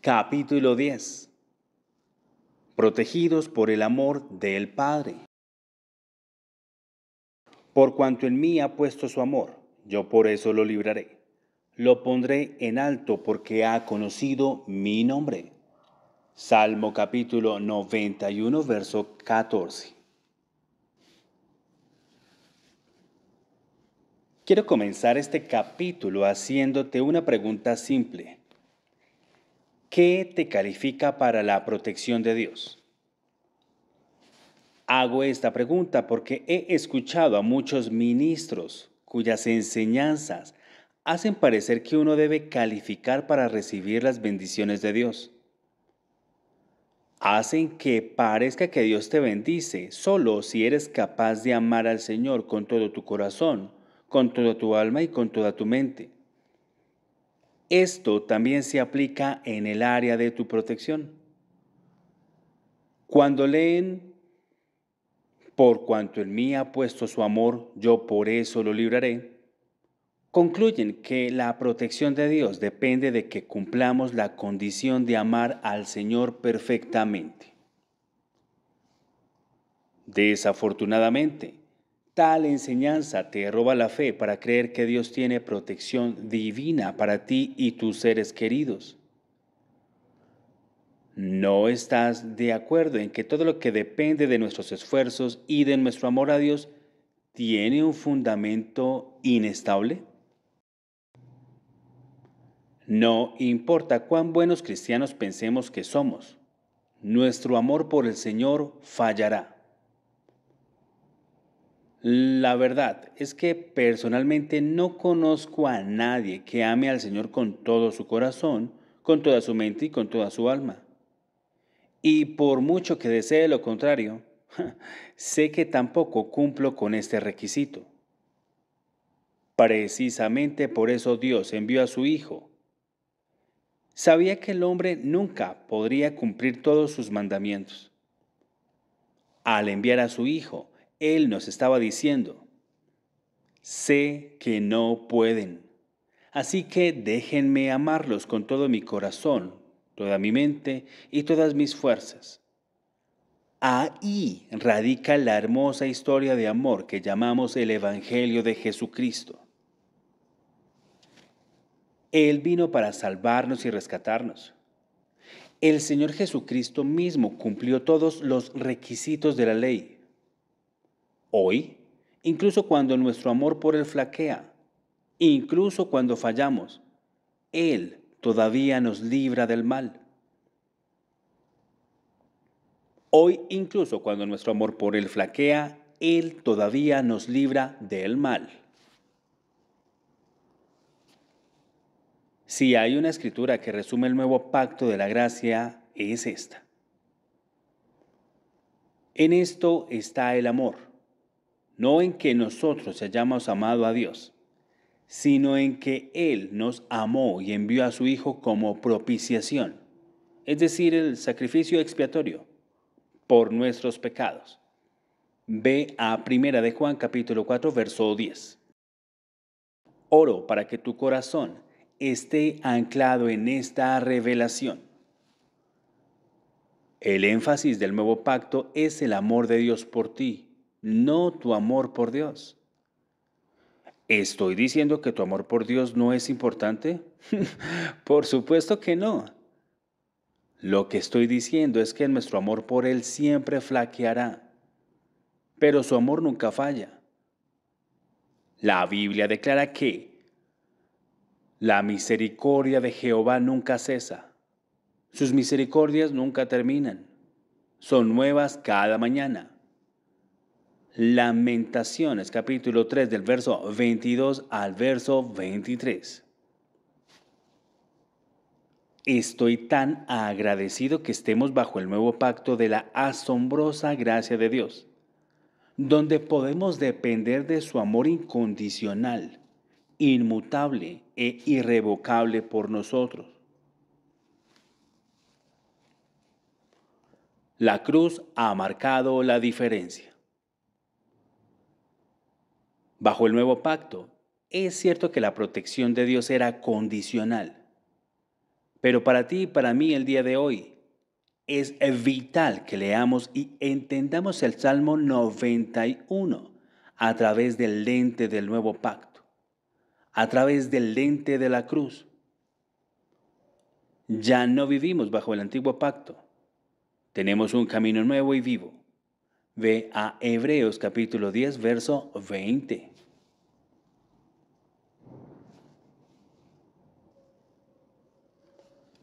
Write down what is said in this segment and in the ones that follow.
capítulo 10. Protegidos por el amor del Padre. Por cuanto en mí ha puesto su amor, yo por eso lo libraré. Lo pondré en alto porque ha conocido mi nombre. Salmo capítulo 91, verso 14. Quiero comenzar este capítulo haciéndote una pregunta simple. ¿Qué te califica para la protección de Dios? Hago esta pregunta porque he escuchado a muchos ministros cuyas enseñanzas hacen parecer que uno debe calificar para recibir las bendiciones de Dios. Hacen que parezca que Dios te bendice solo si eres capaz de amar al Señor con todo tu corazón, con toda tu alma y con toda tu mente. Esto también se aplica en el área de tu protección. Cuando leen, por cuanto en mí ha puesto su amor, yo por eso lo libraré, concluyen que la protección de Dios depende de que cumplamos la condición de amar al Señor perfectamente. Desafortunadamente, Tal enseñanza te roba la fe para creer que Dios tiene protección divina para ti y tus seres queridos. ¿No estás de acuerdo en que todo lo que depende de nuestros esfuerzos y de nuestro amor a Dios tiene un fundamento inestable? No importa cuán buenos cristianos pensemos que somos, nuestro amor por el Señor fallará. La verdad es que personalmente no conozco a nadie que ame al Señor con todo su corazón, con toda su mente y con toda su alma. Y por mucho que desee lo contrario, sé que tampoco cumplo con este requisito. Precisamente por eso Dios envió a su Hijo. Sabía que el hombre nunca podría cumplir todos sus mandamientos. Al enviar a su Hijo, él nos estaba diciendo, sé que no pueden, así que déjenme amarlos con todo mi corazón, toda mi mente y todas mis fuerzas. Ahí radica la hermosa historia de amor que llamamos el Evangelio de Jesucristo. Él vino para salvarnos y rescatarnos. El Señor Jesucristo mismo cumplió todos los requisitos de la ley hoy, incluso cuando nuestro amor por Él flaquea, incluso cuando fallamos, Él todavía nos libra del mal. Hoy, incluso cuando nuestro amor por Él flaquea, Él todavía nos libra del mal. Si hay una escritura que resume el nuevo pacto de la gracia, es esta. En esto está el amor no en que nosotros hayamos amado a Dios, sino en que Él nos amó y envió a su Hijo como propiciación, es decir, el sacrificio expiatorio por nuestros pecados. Ve a Primera de Juan capítulo 4 verso 10. Oro para que tu corazón esté anclado en esta revelación. El énfasis del nuevo pacto es el amor de Dios por ti no tu amor por Dios. ¿Estoy diciendo que tu amor por Dios no es importante? por supuesto que no. Lo que estoy diciendo es que nuestro amor por Él siempre flaqueará, pero su amor nunca falla. La Biblia declara que la misericordia de Jehová nunca cesa, sus misericordias nunca terminan, son nuevas cada mañana. Lamentaciones, capítulo 3, del verso 22 al verso 23. Estoy tan agradecido que estemos bajo el nuevo pacto de la asombrosa gracia de Dios, donde podemos depender de su amor incondicional, inmutable e irrevocable por nosotros. La cruz ha marcado la diferencia. Bajo el nuevo pacto, es cierto que la protección de Dios era condicional, pero para ti y para mí el día de hoy es vital que leamos y entendamos el Salmo 91 a través del lente del nuevo pacto, a través del lente de la cruz. Ya no vivimos bajo el antiguo pacto. Tenemos un camino nuevo y vivo. Ve a Hebreos capítulo 10, verso 20.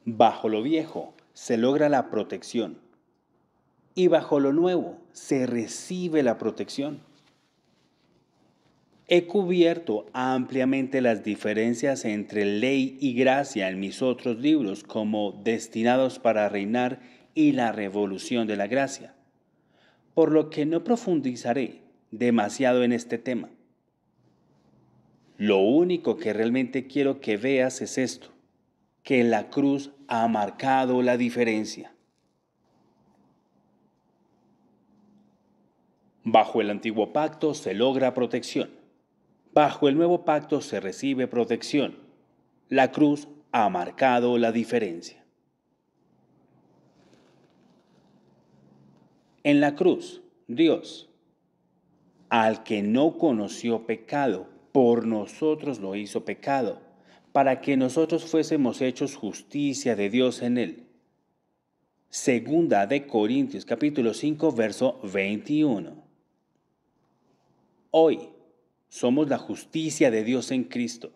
Bajo lo viejo se logra la protección y bajo lo nuevo se recibe la protección. He cubierto ampliamente las diferencias entre ley y gracia en mis otros libros como Destinados para Reinar y La Revolución de la Gracia, por lo que no profundizaré demasiado en este tema. Lo único que realmente quiero que veas es esto, que la cruz ha marcado la diferencia. Bajo el antiguo pacto se logra protección. Bajo el nuevo pacto se recibe protección. La cruz ha marcado la diferencia. En la cruz, Dios, al que no conoció pecado, por nosotros lo hizo pecado para que nosotros fuésemos hechos justicia de Dios en él. Segunda de Corintios capítulo 5 verso 21. Hoy somos la justicia de Dios en Cristo.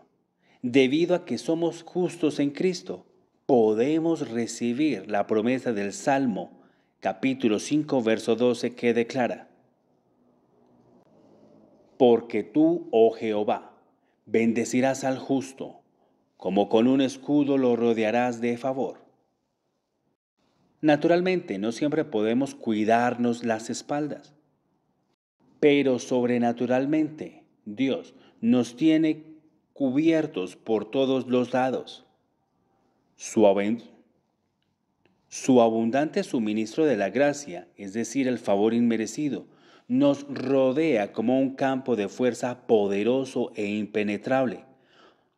Debido a que somos justos en Cristo, podemos recibir la promesa del Salmo capítulo 5 verso 12 que declara, Porque tú, oh Jehová, bendecirás al justo como con un escudo lo rodearás de favor. Naturalmente, no siempre podemos cuidarnos las espaldas, pero sobrenaturalmente Dios nos tiene cubiertos por todos los lados. Su, su abundante suministro de la gracia, es decir, el favor inmerecido, nos rodea como un campo de fuerza poderoso e impenetrable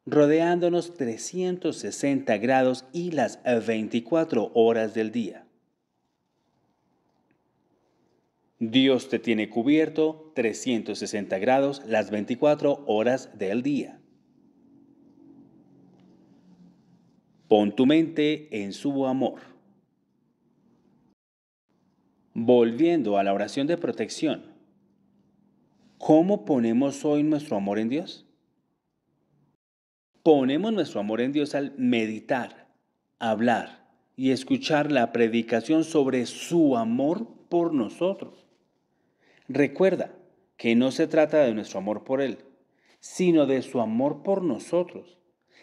rodeándonos 360 grados y las 24 horas del día. Dios te tiene cubierto 360 grados las 24 horas del día. Pon tu mente en su amor. Volviendo a la oración de protección, ¿cómo ponemos hoy nuestro amor en Dios? ponemos nuestro amor en Dios al meditar, hablar y escuchar la predicación sobre su amor por nosotros. Recuerda que no se trata de nuestro amor por Él, sino de su amor por nosotros.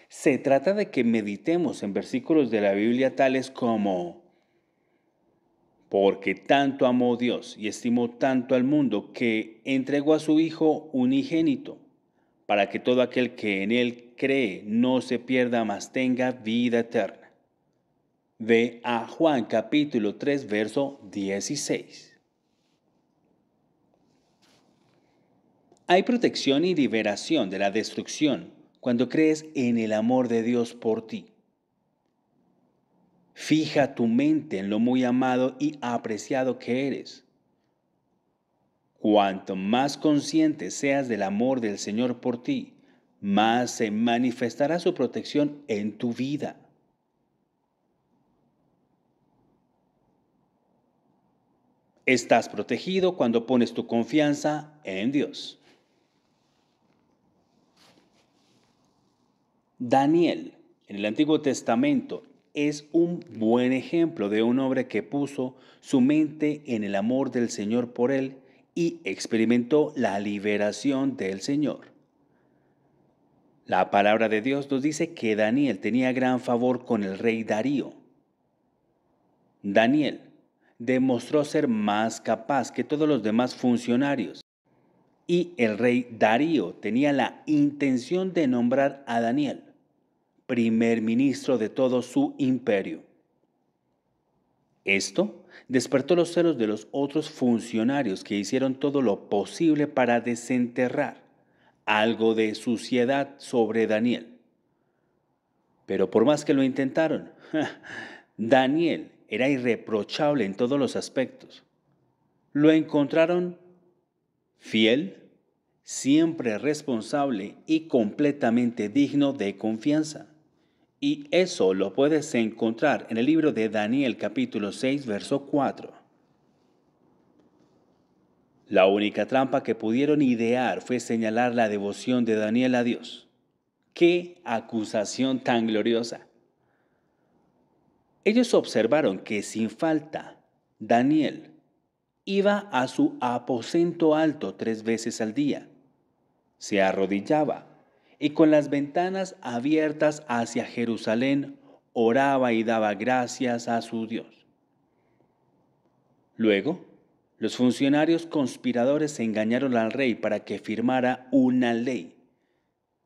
Se trata de que meditemos en versículos de la Biblia tales como, porque tanto amó Dios y estimó tanto al mundo que entregó a su Hijo unigénito, para que todo aquel que en Él cree no se pierda, mas tenga vida eterna. Ve a Juan capítulo 3, verso 16. Hay protección y liberación de la destrucción cuando crees en el amor de Dios por ti. Fija tu mente en lo muy amado y apreciado que eres. Cuanto más consciente seas del amor del Señor por ti, más se manifestará su protección en tu vida. Estás protegido cuando pones tu confianza en Dios. Daniel, en el Antiguo Testamento, es un buen ejemplo de un hombre que puso su mente en el amor del Señor por él y experimentó la liberación del Señor. La palabra de Dios nos dice que Daniel tenía gran favor con el rey Darío. Daniel demostró ser más capaz que todos los demás funcionarios y el rey Darío tenía la intención de nombrar a Daniel primer ministro de todo su imperio. Esto despertó los celos de los otros funcionarios que hicieron todo lo posible para desenterrar algo de suciedad sobre Daniel. Pero por más que lo intentaron, Daniel era irreprochable en todos los aspectos. Lo encontraron fiel, siempre responsable y completamente digno de confianza. Y eso lo puedes encontrar en el libro de Daniel capítulo 6, verso 4. La única trampa que pudieron idear fue señalar la devoción de Daniel a Dios. ¡Qué acusación tan gloriosa! Ellos observaron que sin falta Daniel iba a su aposento alto tres veces al día, se arrodillaba y con las ventanas abiertas hacia Jerusalén oraba y daba gracias a su Dios. Luego, los funcionarios conspiradores engañaron al rey para que firmara una ley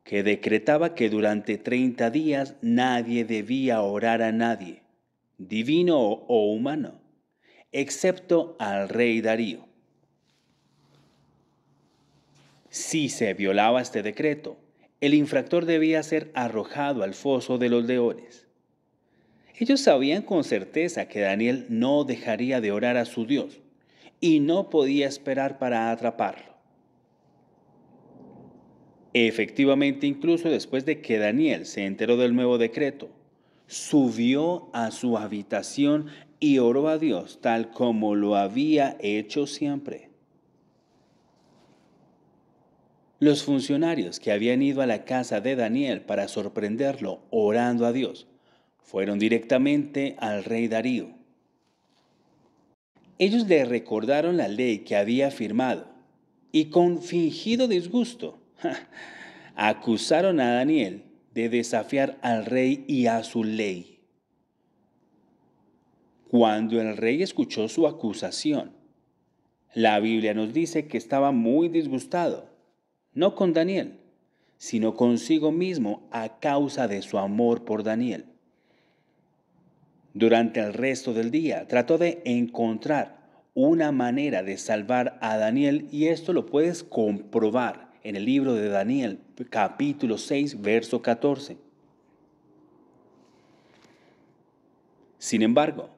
que decretaba que durante 30 días nadie debía orar a nadie, divino o humano, excepto al rey Darío. Si se violaba este decreto, el infractor debía ser arrojado al foso de los leones. Ellos sabían con certeza que Daniel no dejaría de orar a su Dios, y no podía esperar para atraparlo. Efectivamente, incluso después de que Daniel se enteró del nuevo decreto, subió a su habitación y oró a Dios tal como lo había hecho siempre. Los funcionarios que habían ido a la casa de Daniel para sorprenderlo orando a Dios fueron directamente al rey Darío, ellos le recordaron la ley que había firmado y con fingido disgusto acusaron a Daniel de desafiar al rey y a su ley. Cuando el rey escuchó su acusación, la Biblia nos dice que estaba muy disgustado, no con Daniel, sino consigo mismo a causa de su amor por Daniel. Durante el resto del día trató de encontrar una manera de salvar a Daniel y esto lo puedes comprobar en el libro de Daniel capítulo 6 verso 14. Sin embargo,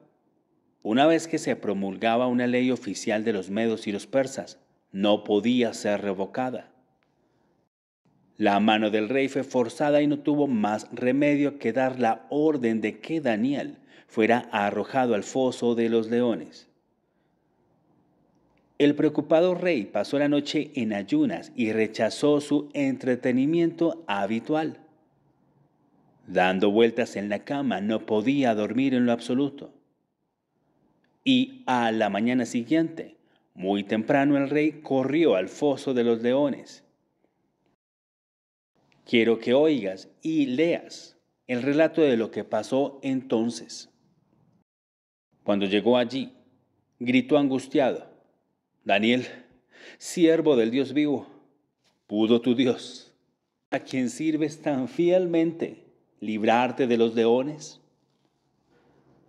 una vez que se promulgaba una ley oficial de los medos y los persas, no podía ser revocada. La mano del rey fue forzada y no tuvo más remedio que dar la orden de que Daniel fuera arrojado al foso de los leones. El preocupado rey pasó la noche en ayunas y rechazó su entretenimiento habitual. Dando vueltas en la cama no podía dormir en lo absoluto. Y a la mañana siguiente, muy temprano el rey corrió al foso de los leones. Quiero que oigas y leas el relato de lo que pasó entonces. Cuando llegó allí, gritó angustiado, Daniel, siervo del Dios vivo, pudo tu Dios, a quien sirves tan fielmente, librarte de los leones.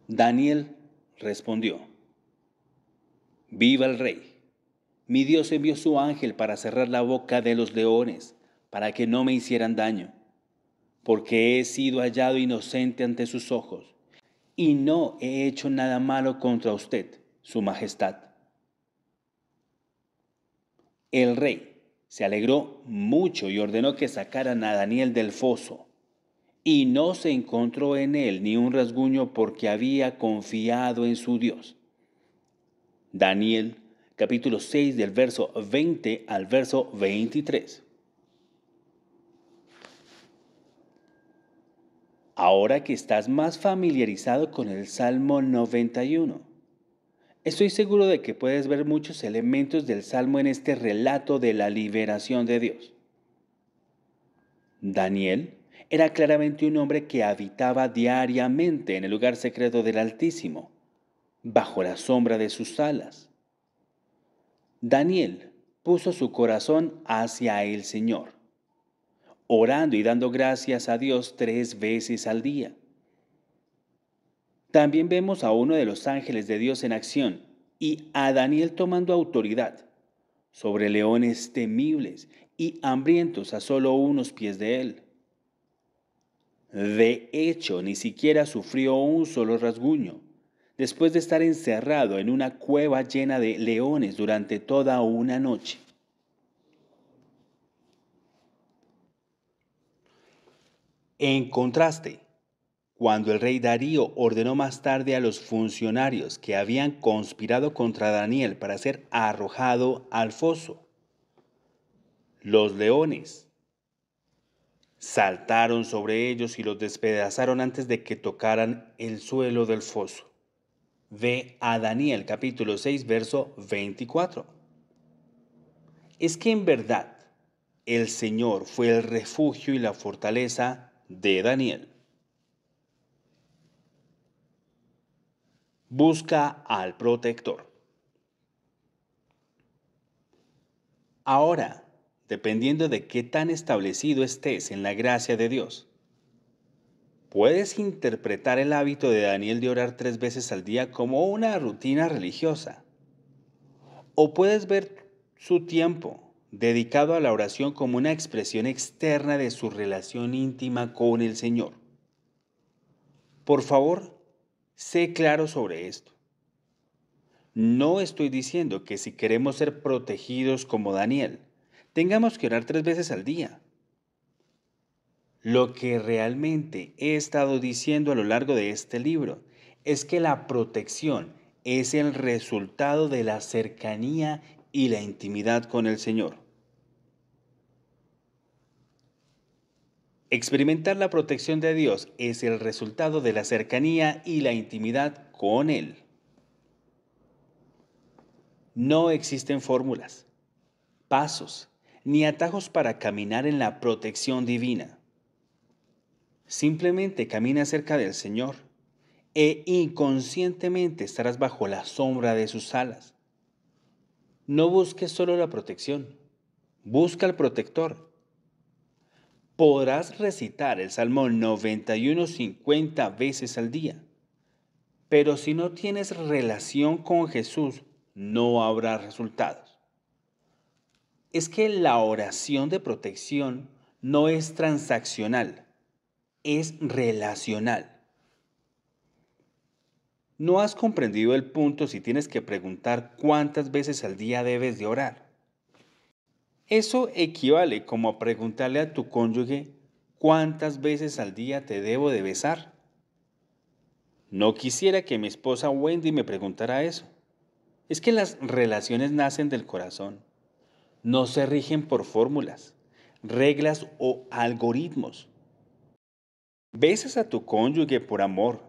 Daniel respondió, Viva el rey. Mi Dios envió su ángel para cerrar la boca de los leones, para que no me hicieran daño, porque he sido hallado inocente ante sus ojos y no he hecho nada malo contra usted, Su Majestad. El rey se alegró mucho y ordenó que sacaran a Daniel del foso, y no se encontró en él ni un rasguño porque había confiado en su Dios. Daniel capítulo 6 del verso 20 al verso 23. ahora que estás más familiarizado con el Salmo 91. Estoy seguro de que puedes ver muchos elementos del Salmo en este relato de la liberación de Dios. Daniel era claramente un hombre que habitaba diariamente en el lugar secreto del Altísimo, bajo la sombra de sus alas. Daniel puso su corazón hacia el Señor orando y dando gracias a Dios tres veces al día. También vemos a uno de los ángeles de Dios en acción y a Daniel tomando autoridad sobre leones temibles y hambrientos a solo unos pies de él. De hecho, ni siquiera sufrió un solo rasguño, después de estar encerrado en una cueva llena de leones durante toda una noche. En contraste, cuando el rey Darío ordenó más tarde a los funcionarios que habían conspirado contra Daniel para ser arrojado al foso, los leones saltaron sobre ellos y los despedazaron antes de que tocaran el suelo del foso. Ve a Daniel capítulo 6, verso 24. Es que en verdad el Señor fue el refugio y la fortaleza de Daniel. Busca al protector. Ahora, dependiendo de qué tan establecido estés en la gracia de Dios, puedes interpretar el hábito de Daniel de orar tres veces al día como una rutina religiosa. O puedes ver su tiempo dedicado a la oración como una expresión externa de su relación íntima con el Señor. Por favor, sé claro sobre esto. No estoy diciendo que si queremos ser protegidos como Daniel, tengamos que orar tres veces al día. Lo que realmente he estado diciendo a lo largo de este libro es que la protección es el resultado de la cercanía y la intimidad con el Señor. Experimentar la protección de Dios es el resultado de la cercanía y la intimidad con Él. No existen fórmulas, pasos ni atajos para caminar en la protección divina. Simplemente camina cerca del Señor e inconscientemente estarás bajo la sombra de sus alas. No busques solo la protección, busca al protector. Podrás recitar el Salmo 91 50 veces al día, pero si no tienes relación con Jesús, no habrá resultados. Es que la oración de protección no es transaccional, es relacional. No has comprendido el punto si tienes que preguntar cuántas veces al día debes de orar. Eso equivale como a preguntarle a tu cónyuge cuántas veces al día te debo de besar. No quisiera que mi esposa Wendy me preguntara eso. Es que las relaciones nacen del corazón. No se rigen por fórmulas, reglas o algoritmos. Besas a tu cónyuge por amor,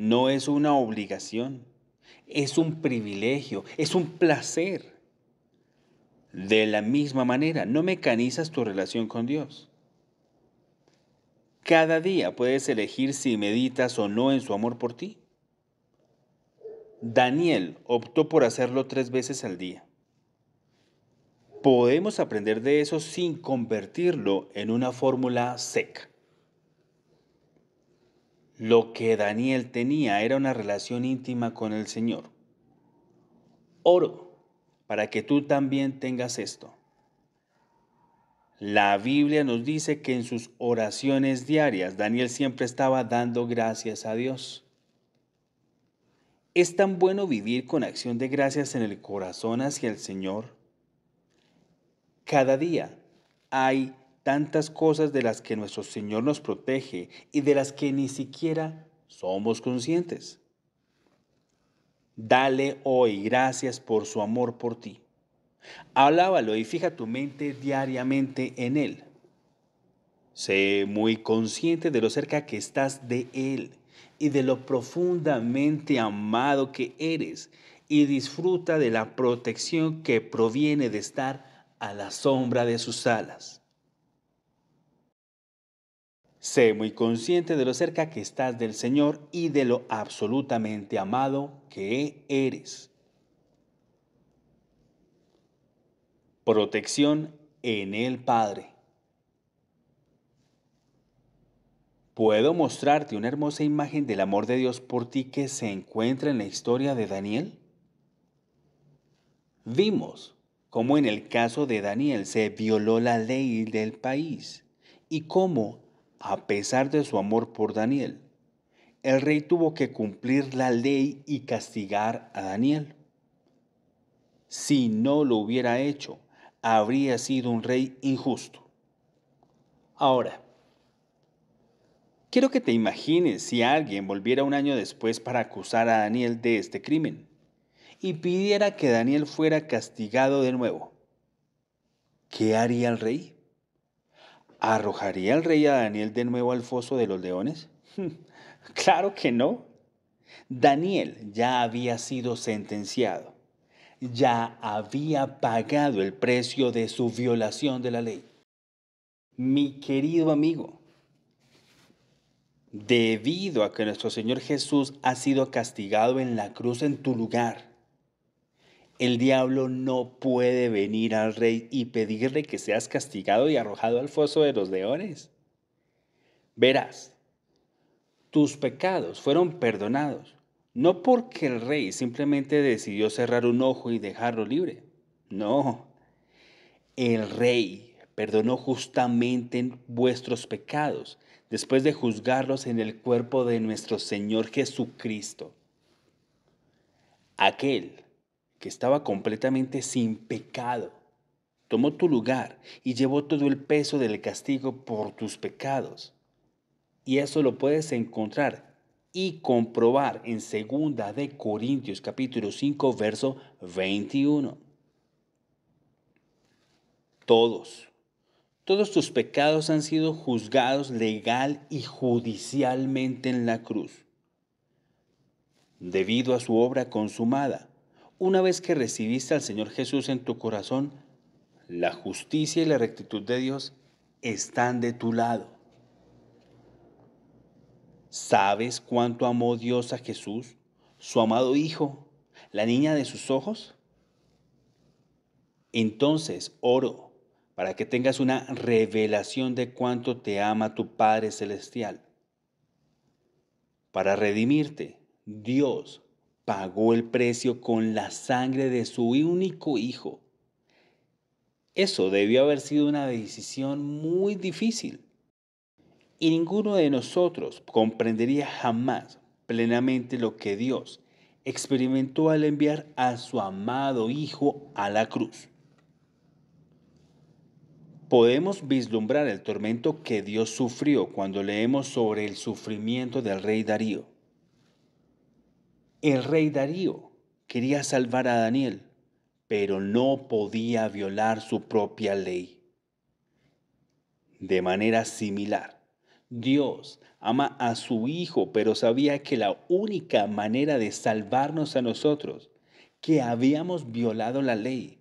no es una obligación, es un privilegio, es un placer. De la misma manera, no mecanizas tu relación con Dios. Cada día puedes elegir si meditas o no en su amor por ti. Daniel optó por hacerlo tres veces al día. Podemos aprender de eso sin convertirlo en una fórmula seca. Lo que Daniel tenía era una relación íntima con el Señor. Oro para que tú también tengas esto. La Biblia nos dice que en sus oraciones diarias Daniel siempre estaba dando gracias a Dios. Es tan bueno vivir con acción de gracias en el corazón hacia el Señor. Cada día hay tantas cosas de las que nuestro Señor nos protege y de las que ni siquiera somos conscientes. Dale hoy gracias por su amor por ti. Háblalo y fija tu mente diariamente en Él. Sé muy consciente de lo cerca que estás de Él y de lo profundamente amado que eres y disfruta de la protección que proviene de estar a la sombra de sus alas. Sé muy consciente de lo cerca que estás del Señor y de lo absolutamente amado que eres. Protección en el Padre. ¿Puedo mostrarte una hermosa imagen del amor de Dios por ti que se encuentra en la historia de Daniel? Vimos cómo en el caso de Daniel se violó la ley del país y cómo a pesar de su amor por Daniel, el rey tuvo que cumplir la ley y castigar a Daniel. Si no lo hubiera hecho, habría sido un rey injusto. Ahora, quiero que te imagines si alguien volviera un año después para acusar a Daniel de este crimen y pidiera que Daniel fuera castigado de nuevo. ¿Qué haría el rey? ¿Arrojaría el rey a Daniel de nuevo al foso de los leones? claro que no. Daniel ya había sido sentenciado, ya había pagado el precio de su violación de la ley. Mi querido amigo, debido a que nuestro Señor Jesús ha sido castigado en la cruz en tu lugar, el diablo no puede venir al rey y pedirle que seas castigado y arrojado al foso de los leones. Verás, tus pecados fueron perdonados, no porque el rey simplemente decidió cerrar un ojo y dejarlo libre. No, el rey perdonó justamente vuestros pecados después de juzgarlos en el cuerpo de nuestro Señor Jesucristo. Aquel que estaba completamente sin pecado, tomó tu lugar y llevó todo el peso del castigo por tus pecados. Y eso lo puedes encontrar y comprobar en segunda de Corintios capítulo 5 verso 21. Todos, todos tus pecados han sido juzgados legal y judicialmente en la cruz, debido a su obra consumada una vez que recibiste al Señor Jesús en tu corazón, la justicia y la rectitud de Dios están de tu lado. ¿Sabes cuánto amó Dios a Jesús, su amado Hijo, la niña de sus ojos? Entonces oro para que tengas una revelación de cuánto te ama tu Padre Celestial. Para redimirte, Dios pagó el precio con la sangre de su único hijo. Eso debió haber sido una decisión muy difícil. Y ninguno de nosotros comprendería jamás plenamente lo que Dios experimentó al enviar a su amado Hijo a la cruz. Podemos vislumbrar el tormento que Dios sufrió cuando leemos sobre el sufrimiento del rey Darío. El rey Darío quería salvar a Daniel, pero no podía violar su propia ley. De manera similar, Dios ama a su Hijo, pero sabía que la única manera de salvarnos a nosotros, que habíamos violado la ley,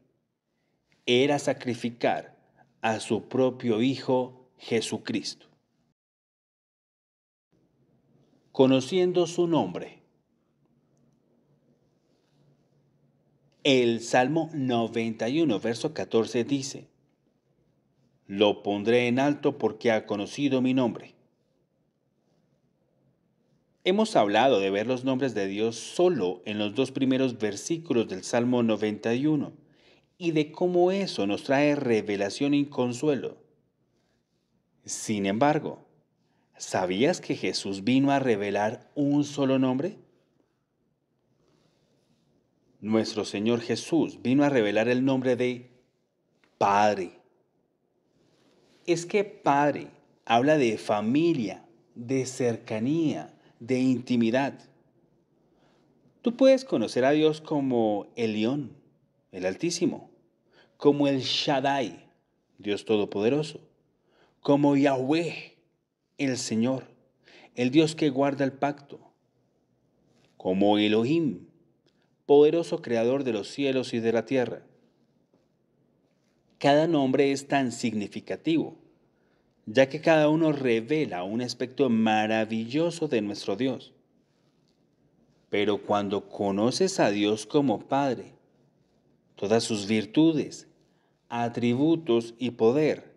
era sacrificar a su propio Hijo Jesucristo. Conociendo su nombre, El Salmo 91, verso 14 dice, Lo pondré en alto porque ha conocido mi nombre. Hemos hablado de ver los nombres de Dios solo en los dos primeros versículos del Salmo 91 y de cómo eso nos trae revelación y consuelo. Sin embargo, ¿sabías que Jesús vino a revelar un solo nombre? nuestro Señor Jesús vino a revelar el nombre de Padre. Es que Padre habla de familia, de cercanía, de intimidad. Tú puedes conocer a Dios como el León, el Altísimo, como el Shaddai, Dios Todopoderoso, como Yahweh, el Señor, el Dios que guarda el pacto, como Elohim, poderoso creador de los cielos y de la tierra. Cada nombre es tan significativo, ya que cada uno revela un aspecto maravilloso de nuestro Dios. Pero cuando conoces a Dios como Padre, todas sus virtudes, atributos y poder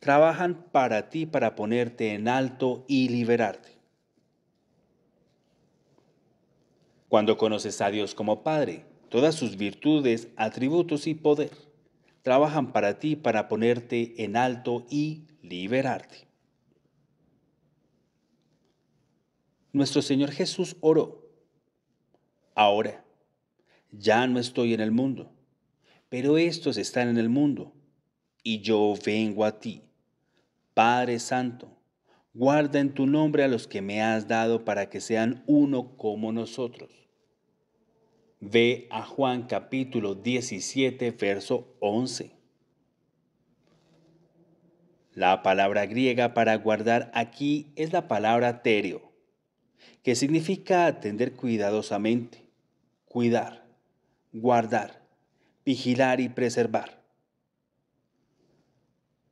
trabajan para ti para ponerte en alto y liberarte. Cuando conoces a Dios como Padre, todas sus virtudes, atributos y poder trabajan para ti para ponerte en alto y liberarte. Nuestro Señor Jesús oró. Ahora, ya no estoy en el mundo, pero estos están en el mundo, y yo vengo a ti. Padre Santo, Guarda en tu nombre a los que me has dado para que sean uno como nosotros. Ve a Juan capítulo 17, verso 11. La palabra griega para guardar aquí es la palabra tereo, que significa atender cuidadosamente, cuidar, guardar, vigilar y preservar.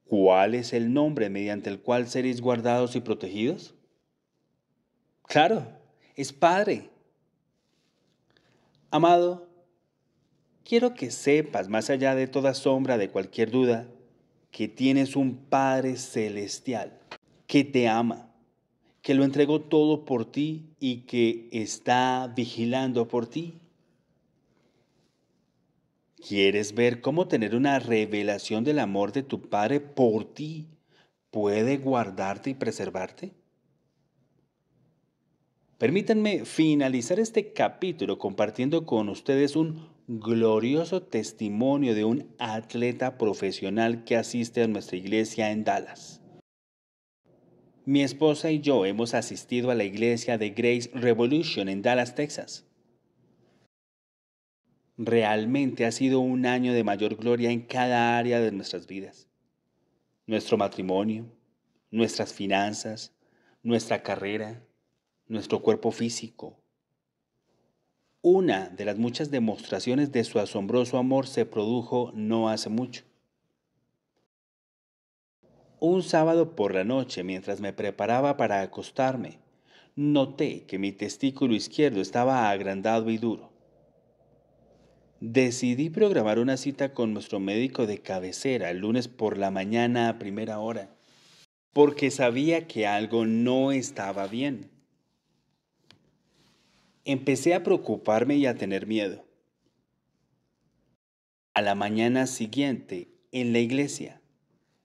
¿Cuál es el nombre mediante el cual seréis guardados y protegidos? Claro, es Padre. Amado, quiero que sepas, más allá de toda sombra, de cualquier duda, que tienes un Padre celestial, que te ama, que lo entregó todo por ti y que está vigilando por ti. ¿Quieres ver cómo tener una revelación del amor de tu Padre por ti puede guardarte y preservarte? Permítanme finalizar este capítulo compartiendo con ustedes un glorioso testimonio de un atleta profesional que asiste a nuestra iglesia en Dallas. Mi esposa y yo hemos asistido a la iglesia de Grace Revolution en Dallas, Texas. Realmente ha sido un año de mayor gloria en cada área de nuestras vidas. Nuestro matrimonio, nuestras finanzas, nuestra carrera, nuestro cuerpo físico. Una de las muchas demostraciones de su asombroso amor se produjo no hace mucho. Un sábado por la noche, mientras me preparaba para acostarme, noté que mi testículo izquierdo estaba agrandado y duro. Decidí programar una cita con nuestro médico de cabecera el lunes por la mañana a primera hora, porque sabía que algo no estaba bien. Empecé a preocuparme y a tener miedo. A la mañana siguiente, en la iglesia,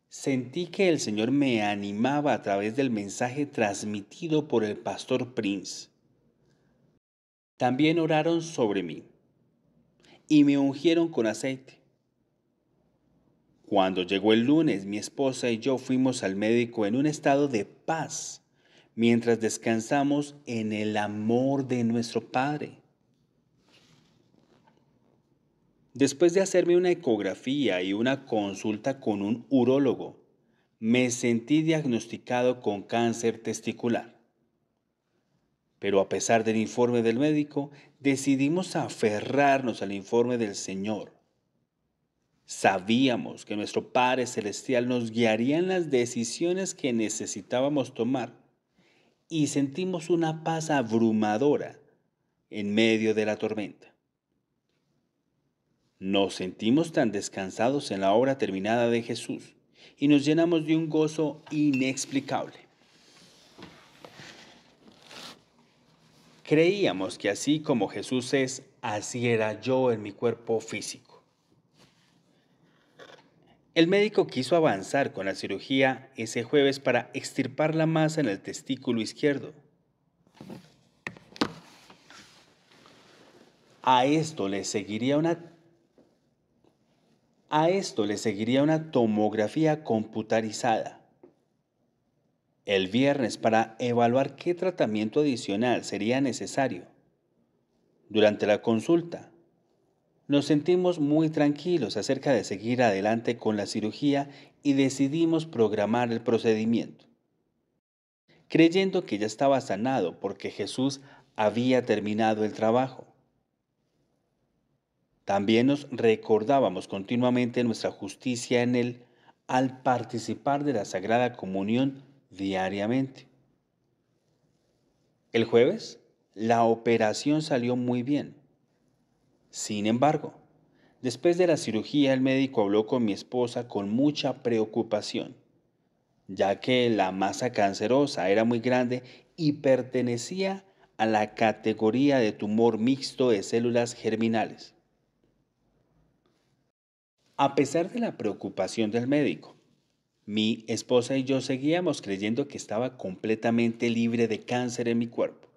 sentí que el Señor me animaba a través del mensaje transmitido por el pastor Prince. También oraron sobre mí y me ungieron con aceite. Cuando llegó el lunes, mi esposa y yo fuimos al médico en un estado de paz, mientras descansamos en el amor de nuestro Padre. Después de hacerme una ecografía y una consulta con un urólogo, me sentí diagnosticado con cáncer testicular. Pero a pesar del informe del médico, decidimos aferrarnos al informe del Señor. Sabíamos que nuestro Padre Celestial nos guiaría en las decisiones que necesitábamos tomar y sentimos una paz abrumadora en medio de la tormenta. Nos sentimos tan descansados en la obra terminada de Jesús y nos llenamos de un gozo inexplicable. Creíamos que así como Jesús es, así era yo en mi cuerpo físico. El médico quiso avanzar con la cirugía ese jueves para extirpar la masa en el testículo izquierdo. A esto le seguiría una a esto le seguiría una tomografía computarizada el viernes para evaluar qué tratamiento adicional sería necesario. Durante la consulta, nos sentimos muy tranquilos acerca de seguir adelante con la cirugía y decidimos programar el procedimiento, creyendo que ya estaba sanado porque Jesús había terminado el trabajo. También nos recordábamos continuamente nuestra justicia en Él al participar de la Sagrada Comunión diariamente. El jueves, la operación salió muy bien. Sin embargo, después de la cirugía el médico habló con mi esposa con mucha preocupación, ya que la masa cancerosa era muy grande y pertenecía a la categoría de tumor mixto de células germinales. A pesar de la preocupación del médico, mi esposa y yo seguíamos creyendo que estaba completamente libre de cáncer en mi cuerpo.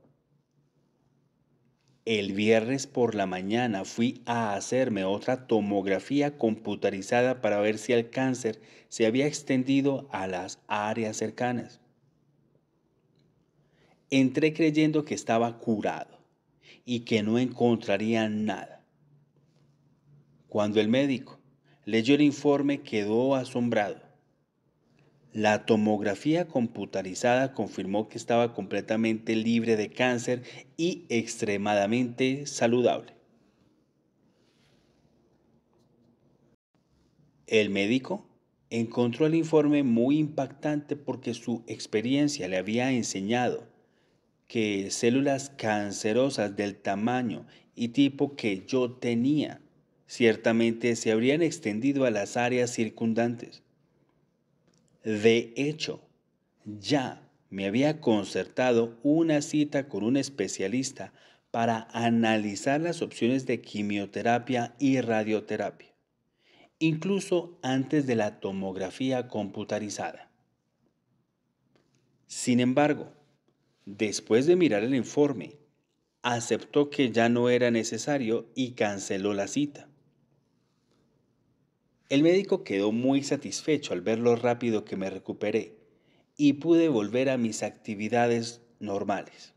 El viernes por la mañana fui a hacerme otra tomografía computarizada para ver si el cáncer se había extendido a las áreas cercanas. Entré creyendo que estaba curado y que no encontraría nada. Cuando el médico leyó el informe quedó asombrado la tomografía computarizada confirmó que estaba completamente libre de cáncer y extremadamente saludable. El médico encontró el informe muy impactante porque su experiencia le había enseñado que células cancerosas del tamaño y tipo que yo tenía ciertamente se habrían extendido a las áreas circundantes de hecho, ya me había concertado una cita con un especialista para analizar las opciones de quimioterapia y radioterapia, incluso antes de la tomografía computarizada. Sin embargo, después de mirar el informe, aceptó que ya no era necesario y canceló la cita. El médico quedó muy satisfecho al ver lo rápido que me recuperé y pude volver a mis actividades normales.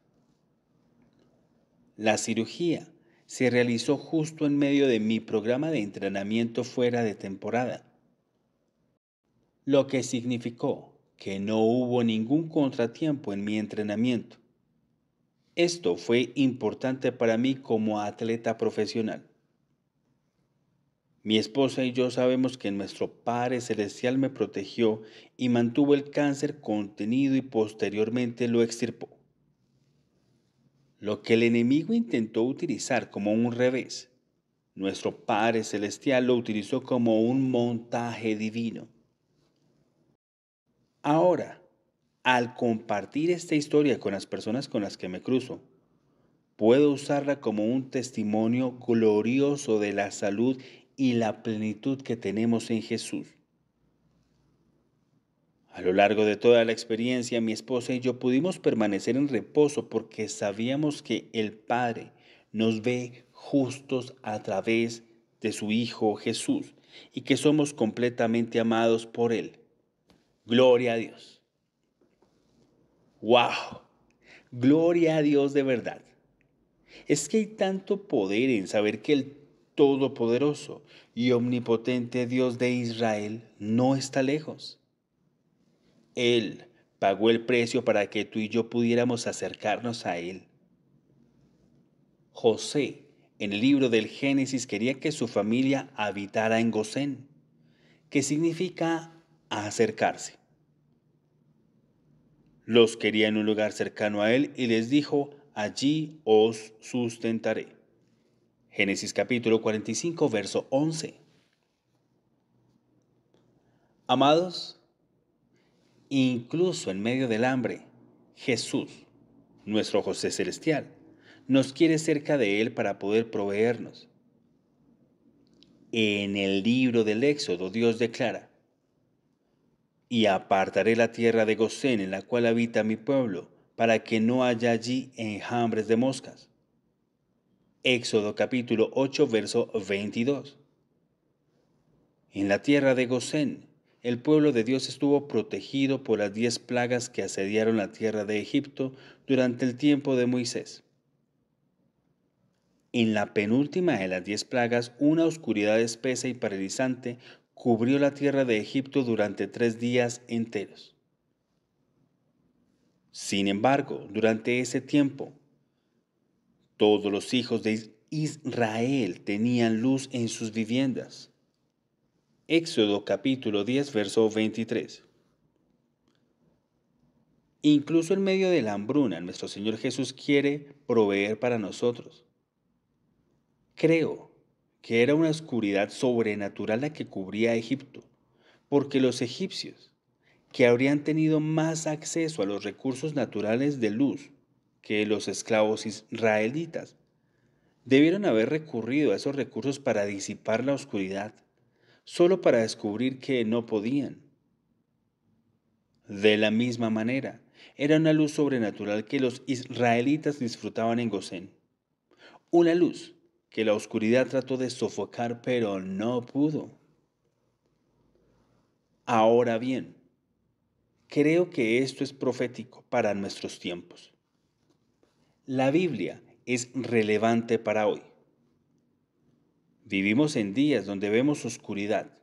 La cirugía se realizó justo en medio de mi programa de entrenamiento fuera de temporada, lo que significó que no hubo ningún contratiempo en mi entrenamiento. Esto fue importante para mí como atleta profesional. Mi esposa y yo sabemos que nuestro Padre Celestial me protegió y mantuvo el cáncer contenido y posteriormente lo extirpó. Lo que el enemigo intentó utilizar como un revés, nuestro Padre Celestial lo utilizó como un montaje divino. Ahora, al compartir esta historia con las personas con las que me cruzo, puedo usarla como un testimonio glorioso de la salud y la plenitud que tenemos en Jesús. A lo largo de toda la experiencia, mi esposa y yo pudimos permanecer en reposo porque sabíamos que el Padre nos ve justos a través de su Hijo Jesús y que somos completamente amados por Él. Gloria a Dios. ¡Wow! Gloria a Dios de verdad. Es que hay tanto poder en saber que el todopoderoso y omnipotente Dios de Israel no está lejos. Él pagó el precio para que tú y yo pudiéramos acercarnos a Él. José, en el libro del Génesis, quería que su familia habitara en Gosén, que significa acercarse. Los quería en un lugar cercano a Él y les dijo, allí os sustentaré. Génesis capítulo 45, verso 11. Amados, incluso en medio del hambre, Jesús, nuestro José Celestial, nos quiere cerca de Él para poder proveernos. En el libro del Éxodo Dios declara, y apartaré la tierra de Gosén en la cual habita mi pueblo, para que no haya allí enjambres de moscas Éxodo capítulo 8, verso 22. En la tierra de Gosén, el pueblo de Dios estuvo protegido por las diez plagas que asediaron la tierra de Egipto durante el tiempo de Moisés. En la penúltima de las diez plagas, una oscuridad espesa y paralizante cubrió la tierra de Egipto durante tres días enteros. Sin embargo, durante ese tiempo, todos los hijos de Israel tenían luz en sus viviendas. Éxodo capítulo 10, verso 23. Incluso en medio de la hambruna, nuestro Señor Jesús quiere proveer para nosotros. Creo que era una oscuridad sobrenatural la que cubría Egipto, porque los egipcios, que habrían tenido más acceso a los recursos naturales de luz, que los esclavos israelitas debieron haber recurrido a esos recursos para disipar la oscuridad, solo para descubrir que no podían. De la misma manera, era una luz sobrenatural que los israelitas disfrutaban en Gosén. Una luz que la oscuridad trató de sofocar, pero no pudo. Ahora bien, creo que esto es profético para nuestros tiempos la Biblia es relevante para hoy. Vivimos en días donde vemos oscuridad,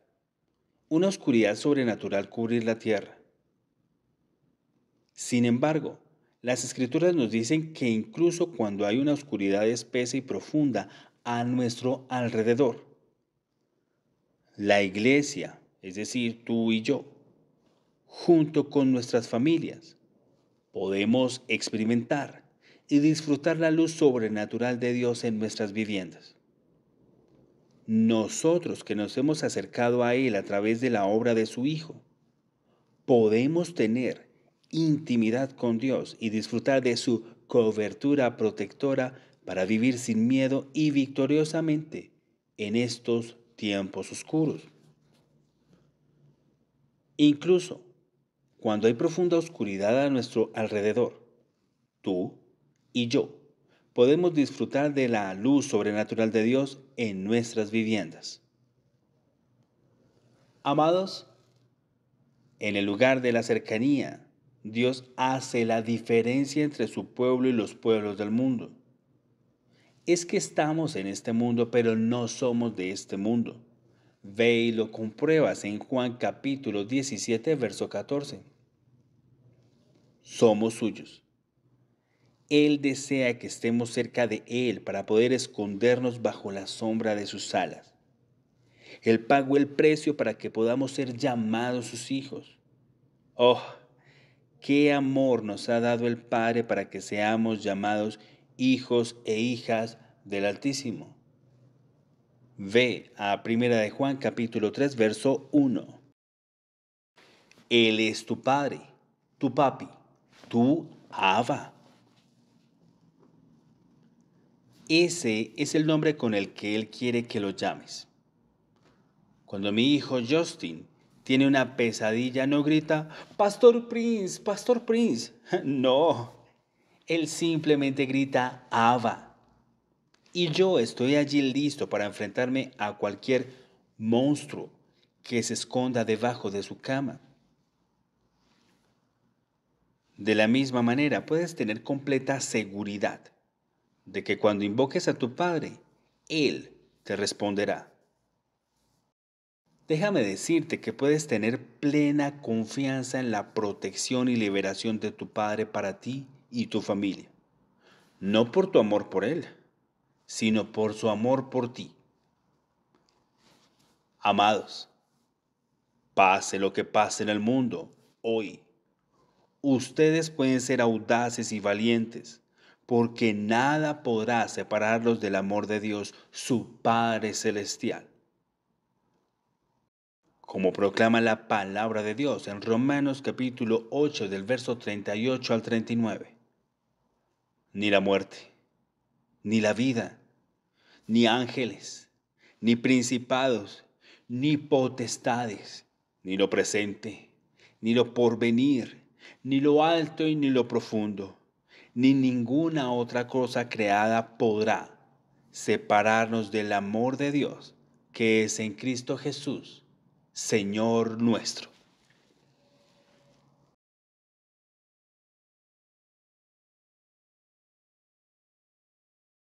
una oscuridad sobrenatural cubrir la tierra. Sin embargo, las escrituras nos dicen que incluso cuando hay una oscuridad espesa y profunda a nuestro alrededor, la iglesia, es decir, tú y yo, junto con nuestras familias, podemos experimentar y disfrutar la luz sobrenatural de Dios en nuestras viviendas. Nosotros que nos hemos acercado a Él a través de la obra de su Hijo, podemos tener intimidad con Dios y disfrutar de su cobertura protectora para vivir sin miedo y victoriosamente en estos tiempos oscuros. Incluso cuando hay profunda oscuridad a nuestro alrededor, tú y yo podemos disfrutar de la luz sobrenatural de Dios en nuestras viviendas. Amados, en el lugar de la cercanía, Dios hace la diferencia entre su pueblo y los pueblos del mundo. Es que estamos en este mundo, pero no somos de este mundo. Ve y lo compruebas en Juan capítulo 17, verso 14. Somos suyos él desea que estemos cerca de Él para poder escondernos bajo la sombra de sus alas. Él pagó el precio para que podamos ser llamados sus hijos. Oh, qué amor nos ha dado el Padre para que seamos llamados hijos e hijas del Altísimo. Ve a Primera de Juan capítulo 3 verso 1. Él es tu Padre, tu papi, tu Abba Ese es el nombre con el que Él quiere que lo llames. Cuando mi hijo Justin tiene una pesadilla, no grita, Pastor Prince, Pastor Prince. No, él simplemente grita, ¡Ava! Y yo estoy allí listo para enfrentarme a cualquier monstruo que se esconda debajo de su cama. De la misma manera, puedes tener completa seguridad de que cuando invoques a tu Padre, Él te responderá. Déjame decirte que puedes tener plena confianza en la protección y liberación de tu Padre para ti y tu familia. No por tu amor por Él, sino por su amor por ti. Amados, pase lo que pase en el mundo, hoy, ustedes pueden ser audaces y valientes porque nada podrá separarlos del amor de Dios, su Padre Celestial. Como proclama la palabra de Dios en Romanos capítulo 8 del verso 38 al 39. Ni la muerte, ni la vida, ni ángeles, ni principados, ni potestades, ni lo presente, ni lo porvenir, ni lo alto y ni lo profundo ni ninguna otra cosa creada podrá separarnos del amor de Dios que es en Cristo Jesús, Señor nuestro.